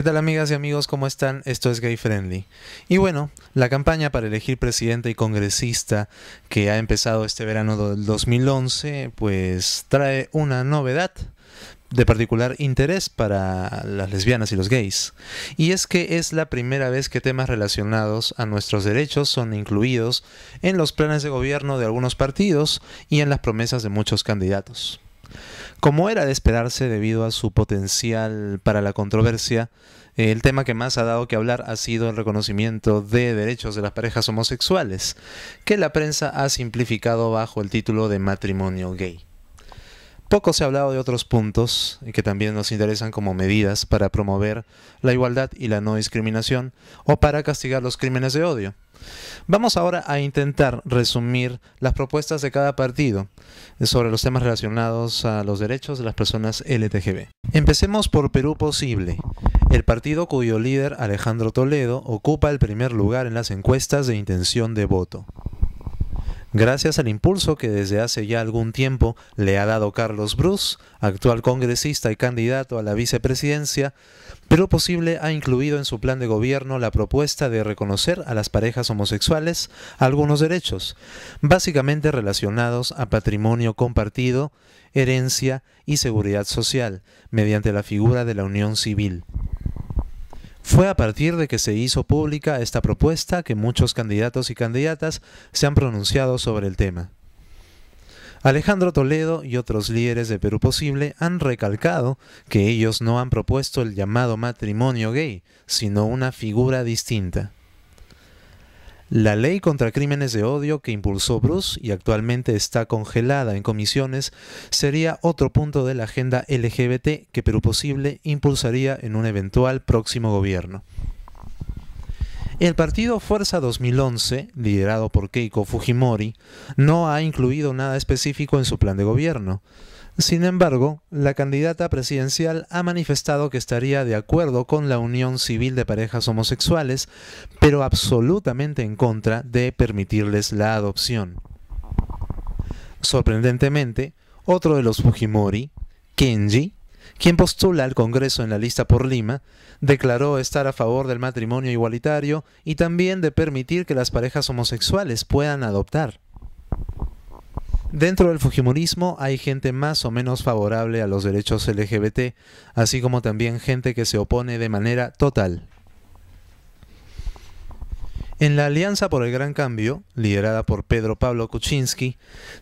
¿Qué tal amigas y amigos? ¿Cómo están? Esto es Gay Friendly. Y bueno, la campaña para elegir presidente y congresista que ha empezado este verano del 2011, pues trae una novedad de particular interés para las lesbianas y los gays. Y es que es la primera vez que temas relacionados a nuestros derechos son incluidos en los planes de gobierno de algunos partidos y en las promesas de muchos candidatos. Como era de esperarse debido a su potencial para la controversia, el tema que más ha dado que hablar ha sido el reconocimiento de derechos de las parejas homosexuales, que la prensa ha simplificado bajo el título de matrimonio gay. Poco se ha hablado de otros puntos eh, que también nos interesan como medidas para promover la igualdad y la no discriminación o para castigar los crímenes de odio. Vamos ahora a intentar resumir las propuestas de cada partido eh, sobre los temas relacionados a los derechos de las personas LTGB. Empecemos por Perú Posible, el partido cuyo líder Alejandro Toledo ocupa el primer lugar en las encuestas de intención de voto. Gracias al impulso que desde hace ya algún tiempo le ha dado Carlos Bruce, actual congresista y candidato a la vicepresidencia, pero Posible ha incluido en su plan de gobierno la propuesta de reconocer a las parejas homosexuales algunos derechos, básicamente relacionados a patrimonio compartido, herencia y seguridad social, mediante la figura de la unión civil. Fue a partir de que se hizo pública esta propuesta que muchos candidatos y candidatas se han pronunciado sobre el tema. Alejandro Toledo y otros líderes de Perú Posible han recalcado que ellos no han propuesto el llamado matrimonio gay, sino una figura distinta. La ley contra crímenes de odio que impulsó Bruce y actualmente está congelada en comisiones sería otro punto de la agenda LGBT que Perú Posible impulsaría en un eventual próximo gobierno. El partido Fuerza 2011, liderado por Keiko Fujimori, no ha incluido nada específico en su plan de gobierno. Sin embargo, la candidata presidencial ha manifestado que estaría de acuerdo con la unión civil de parejas homosexuales, pero absolutamente en contra de permitirles la adopción. Sorprendentemente, otro de los Fujimori, Kenji, quien postula al Congreso en la lista por Lima, declaró estar a favor del matrimonio igualitario y también de permitir que las parejas homosexuales puedan adoptar. Dentro del Fujimorismo hay gente más o menos favorable a los derechos LGBT, así como también gente que se opone de manera total. En la Alianza por el Gran Cambio, liderada por Pedro Pablo Kuczynski,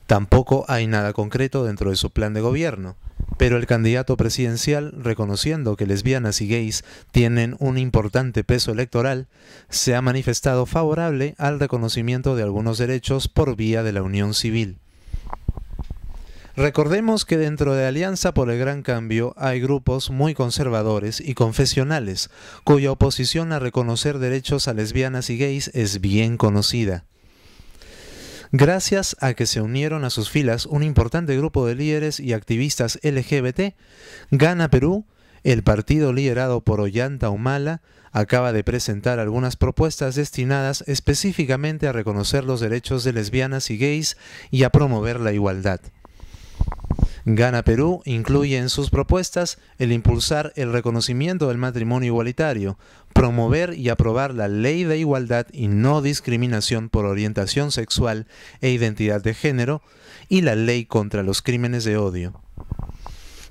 tampoco hay nada concreto dentro de su plan de gobierno, pero el candidato presidencial, reconociendo que lesbianas y gays tienen un importante peso electoral, se ha manifestado favorable al reconocimiento de algunos derechos por vía de la unión civil. Recordemos que dentro de Alianza por el Gran Cambio hay grupos muy conservadores y confesionales, cuya oposición a reconocer derechos a lesbianas y gays es bien conocida. Gracias a que se unieron a sus filas un importante grupo de líderes y activistas LGBT, Gana Perú, el partido liderado por Ollanta Humala, acaba de presentar algunas propuestas destinadas específicamente a reconocer los derechos de lesbianas y gays y a promover la igualdad. Gana Perú incluye en sus propuestas el impulsar el reconocimiento del matrimonio igualitario, promover y aprobar la ley de igualdad y no discriminación por orientación sexual e identidad de género y la ley contra los crímenes de odio.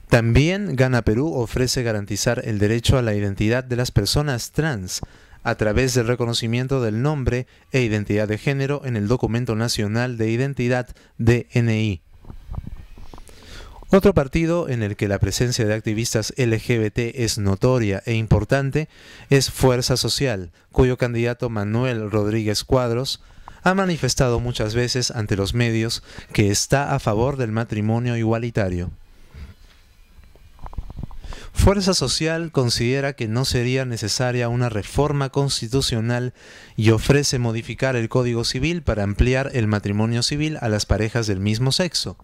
También Gana Perú ofrece garantizar el derecho a la identidad de las personas trans, a través del reconocimiento del nombre e identidad de género en el Documento Nacional de Identidad DNI. Otro partido en el que la presencia de activistas LGBT es notoria e importante es Fuerza Social, cuyo candidato Manuel Rodríguez Cuadros ha manifestado muchas veces ante los medios que está a favor del matrimonio igualitario. Fuerza Social considera que no sería necesaria una reforma constitucional y ofrece modificar el Código Civil para ampliar el matrimonio civil a las parejas del mismo sexo.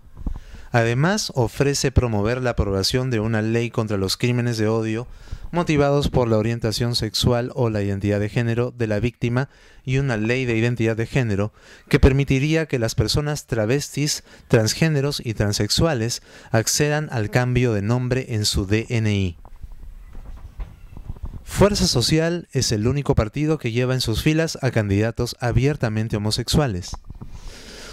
Además, ofrece promover la aprobación de una ley contra los crímenes de odio motivados por la orientación sexual o la identidad de género de la víctima y una ley de identidad de género que permitiría que las personas travestis, transgéneros y transexuales accedan al cambio de nombre en su DNI. Fuerza Social es el único partido que lleva en sus filas a candidatos abiertamente homosexuales.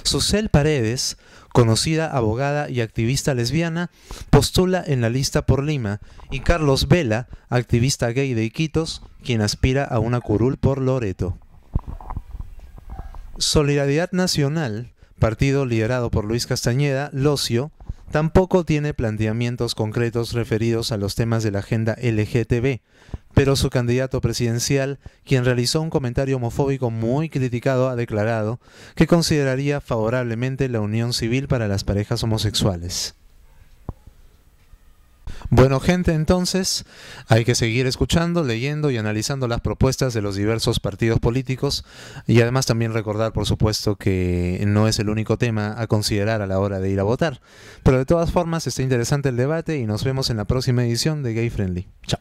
Susel Paredes, conocida abogada y activista lesbiana, postula en la lista por Lima, y Carlos Vela, activista gay de Iquitos, quien aspira a una curul por Loreto. Solidaridad Nacional, partido liderado por Luis Castañeda, Locio, Tampoco tiene planteamientos concretos referidos a los temas de la agenda LGTB, pero su candidato presidencial, quien realizó un comentario homofóbico muy criticado, ha declarado que consideraría favorablemente la unión civil para las parejas homosexuales. Bueno gente, entonces hay que seguir escuchando, leyendo y analizando las propuestas de los diversos partidos políticos y además también recordar, por supuesto, que no es el único tema a considerar a la hora de ir a votar. Pero de todas formas está interesante el debate y nos vemos en la próxima edición de Gay Friendly. Chao.